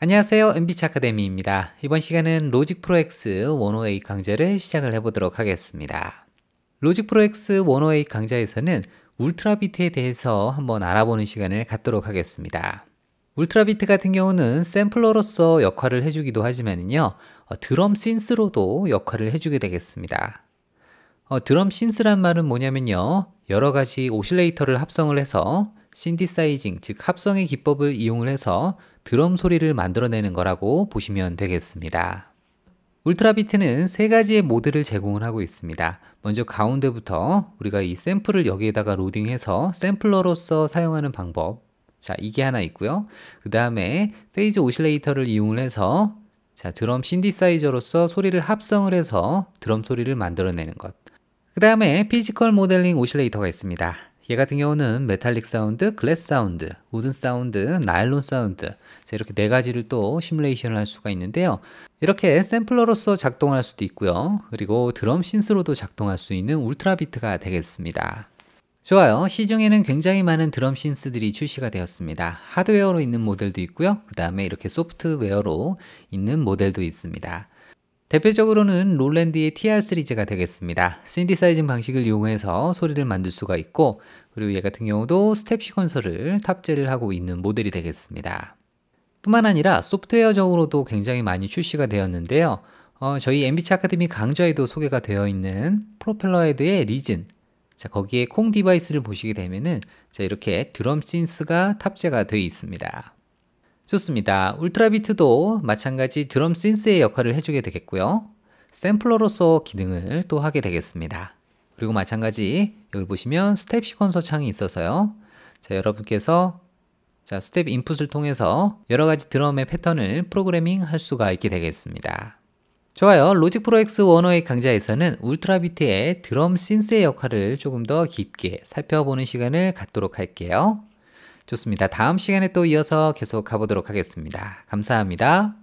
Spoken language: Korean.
안녕하세요. MBC 아카데미입니다. 이번 시간은 로직 프로 X 108 강좌를 시작을 해보도록 하겠습니다. 로직 프로 X 108 강좌에서는 울트라비트에 대해서 한번 알아보는 시간을 갖도록 하겠습니다. 울트라비트 같은 경우는 샘플러로서 역할을 해주기도 하지만요. 어, 드럼 신스로도 역할을 해주게 되겠습니다. 어, 드럼 신스란 말은 뭐냐면요. 여러 가지 오실레이터를 합성을 해서 신디사이징, 즉 합성의 기법을 이용을 해서 드럼 소리를 만들어내는 거라고 보시면 되겠습니다. 울트라비트는 세 가지의 모드를 제공을 하고 있습니다. 먼저 가운데부터 우리가 이 샘플을 여기에다가 로딩해서 샘플러로서 사용하는 방법. 자, 이게 하나 있고요. 그 다음에 페이즈 오실레이터를 이용을 해서 자, 드럼 신디사이저로서 소리를 합성을 해서 드럼 소리를 만들어내는 것. 그 다음에 피지컬 모델링 오실레이터가 있습니다. 얘 같은 경우는 메탈릭 사운드, 글래스 사운드, 우든 사운드, 나일론 사운드 이렇게 네 가지를 또 시뮬레이션을 할 수가 있는데요. 이렇게 샘플러로서 작동할 수도 있고요. 그리고 드럼 신스로도 작동할 수 있는 울트라 비트가 되겠습니다. 좋아요. 시중에는 굉장히 많은 드럼 신스들이 출시가 되었습니다. 하드웨어로 있는 모델도 있고요. 그 다음에 이렇게 소프트웨어로 있는 모델도 있습니다. 대표적으로는 롤랜드의 TR 시리즈가 되겠습니다. 신디사이징 방식을 이용해서 소리를 만들 수가 있고 그리고 얘 같은 경우도 스텝 시퀀서를 탑재를 하고 있는 모델이 되겠습니다. 뿐만 아니라 소프트웨어적으로도 굉장히 많이 출시가 되었는데요. 어, 저희 MBC 아카데미 강좌에도 소개가 되어 있는 프로펠러 헤드의 리즌 자 거기에 콩 디바이스를 보시게 되면은 자 이렇게 드럼 신스가 탑재가 되어 있습니다. 좋습니다. 울트라비트도 마찬가지 드럼 신스의 역할을 해주게 되겠고요. 샘플러로서 기능을 또 하게 되겠습니다. 그리고 마찬가지 여기 보시면 스텝 시퀀서 창이 있어서요. 자 여러분께서 자 스텝 인풋을 통해서 여러가지 드럼의 패턴을 프로그래밍 할 수가 있게 되겠습니다. 좋아요. 로직 프로 X 108 강좌에서는 울트라비트의 드럼 신스의 역할을 조금 더 깊게 살펴보는 시간을 갖도록 할게요. 좋습니다. 다음 시간에 또 이어서 계속 가보도록 하겠습니다. 감사합니다.